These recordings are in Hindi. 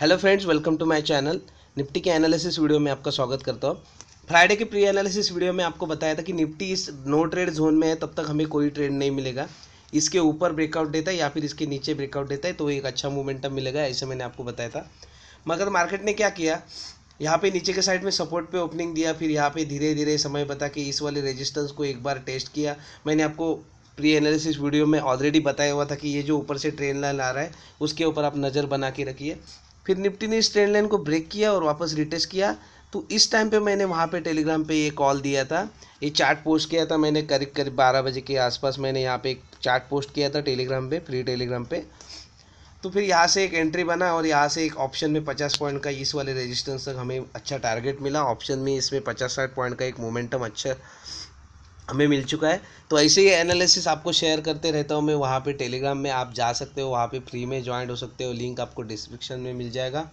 hello friends welcome to my channel Nifty के एनालिसिस वीडियो में आपका स्वागत करता हूँ फ्राइडे के प्री एनालिसिस वीडियो में आपको बताया था कि निफ्टी इस नो ट्रेड जोन में है तब तक हमें कोई ट्रेड नहीं मिलेगा इसके ऊपर ब्रेकआउट देता है या फिर इसके नीचे ब्रेकआउट देता है तो एक अच्छा मोमेंटम मिलेगा ऐसे मैंने आपको बताया था मगर मार्केट ने क्या किया यहाँ पे नीचे के साइड में सपोर्ट पे ओपनिंग दिया फिर यहाँ पे धीरे धीरे समय बता कि इस वाले रेजिस्टेंस को एक बार टेस्ट किया मैंने आपको प्री एनालिसिस वीडियो में ऑलरेडी बताया हुआ था कि ये जो ऊपर से ट्रेन लाइन आ रहा है उसके ऊपर आप नज़र बना के रखिए फिर निफ्टी ने इस ट्रेंड लाइन को ब्रेक किया और वापस रिटेस्ट किया तो इस टाइम पे मैंने वहाँ पे टेलीग्राम पे ये कॉल दिया था ये चार्ट पोस्ट किया था मैंने करीब करीब बारह बजे के आसपास मैंने यहाँ पे एक चार्ट पोस्ट किया था टेलीग्राम पे फ्री टेलीग्राम पे तो फिर यहाँ से एक एंट्री बना और यहाँ से एक ऑप्शन में पचास पॉइंट का इस वाले रजिस्टेंस तक हमें अच्छा टारगेट मिला ऑप्शन में इसमें पचास साठ पॉइंट का एक मोमेंटम अच्छा हमें मिल चुका है तो ऐसे ही एनालिसिस आपको शेयर करते रहता हूँ मैं वहाँ पे टेलीग्राम में आप जा सकते हो वहाँ पे फ्री में ज्वाइन हो सकते हो लिंक आपको डिस्क्रिप्शन में मिल जाएगा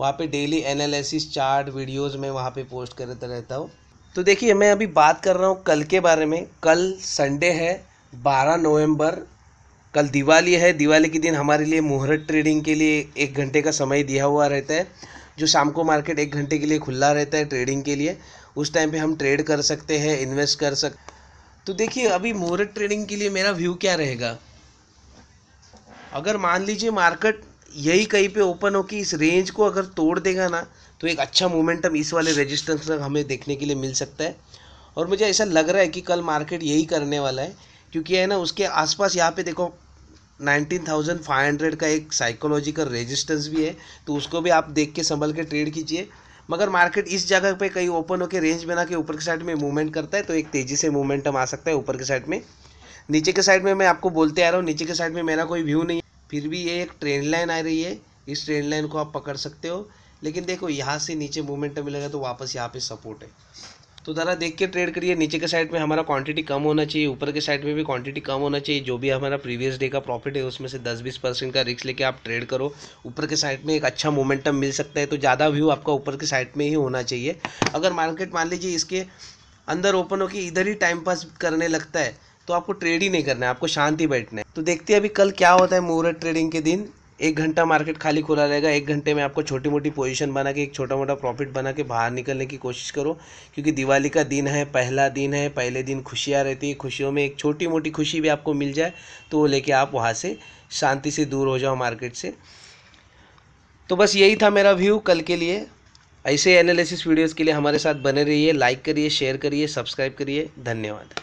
वहाँ पे डेली एनालिसिस चार्ट वीडियोस में वहाँ पे पोस्ट करते रहता हूँ तो देखिए मैं अभी बात कर रहा हूँ कल के बारे में कल संडे है बारह नवम्बर कल दिवाली है दिवाली के दिन हमारे लिए मुहूर्त ट्रेडिंग के लिए एक घंटे का समय दिया हुआ रहता है जो शाम को मार्केट एक घंटे के लिए खुला रहता है ट्रेडिंग के लिए उस टाइम पे हम ट्रेड कर सकते हैं इन्वेस्ट कर सक तो देखिए अभी मुहूर्त ट्रेडिंग के लिए मेरा व्यू क्या रहेगा अगर मान लीजिए मार्केट यही कहीं पे ओपन हो कि इस रेंज को अगर तोड़ देगा ना तो एक अच्छा मोमेंटम इस वाले रेजिस्टेंस तक हमें देखने के लिए मिल सकता है और मुझे ऐसा लग रहा है कि कल मार्केट यही करने वाला है क्योंकि है ना उसके आसपास यहाँ पे देखो 19,500 का एक साइकोलॉजिकल रेजिस्टेंस भी है तो उसको भी आप देख के संभल के ट्रेड कीजिए मगर मार्केट इस जगह पे कहीं ओपन होकर रेंज बना के ऊपर के साइड में मूवमेंट करता है तो एक तेज़ी से मूवमेंटम आ सकता है ऊपर के साइड में नीचे के साइड में मैं आपको बोलते आ रहा हूँ नीचे के साइड में मेरा कोई व्यू नहीं है फिर भी ये एक ट्रेन लाइन आ रही है इस ट्रेन लाइन को आप पकड़ सकते हो लेकिन देखो यहाँ से नीचे मूवमेंटम मिलेगा तो वापस यहाँ पे सपोर्ट है तो ज़रा देख के ट्रेड करिए नीचे के साइड में हमारा क्वांटिटी कम होना चाहिए ऊपर के साइड में भी क्वांटिटी कम होना चाहिए जो भी हमारा प्रीवियस डे का प्रॉफिट है उसमें से 10-20 परसेंट का रिक्स लेके आप ट्रेड करो ऊपर के साइड में एक अच्छा मोमेंटम मिल सकता है तो ज़्यादा व्यू आपका ऊपर के साइड में ही होना चाहिए अगर मार्केट मान लीजिए इसके अंदर ओपन होकर इधर ही टाइम पास करने लगता है तो आपको ट्रेड ही नहीं करना है आपको शांति बैठना है तो देखते हैं अभी कल क्या होता है मोहरत ट्रेडिंग के दिन एक घंटा मार्केट खाली खुला रहेगा एक घंटे में आपको छोटी मोटी पोजीशन बना के एक छोटा मोटा प्रॉफिट बना के बाहर निकलने की कोशिश करो क्योंकि दिवाली का दिन है पहला दिन है पहले दिन खुशियाँ रहती है खुशियों में एक छोटी मोटी खुशी भी आपको मिल जाए तो वो लेके आप वहाँ से शांति से दूर हो जाओ मार्केट से तो बस यही था मेरा व्यू कल के लिए ऐसे एनालिसिस वीडियोस के लिए हमारे साथ बने रहिए लाइक करिए शेयर करिए सब्सक्राइब करिए धन्यवाद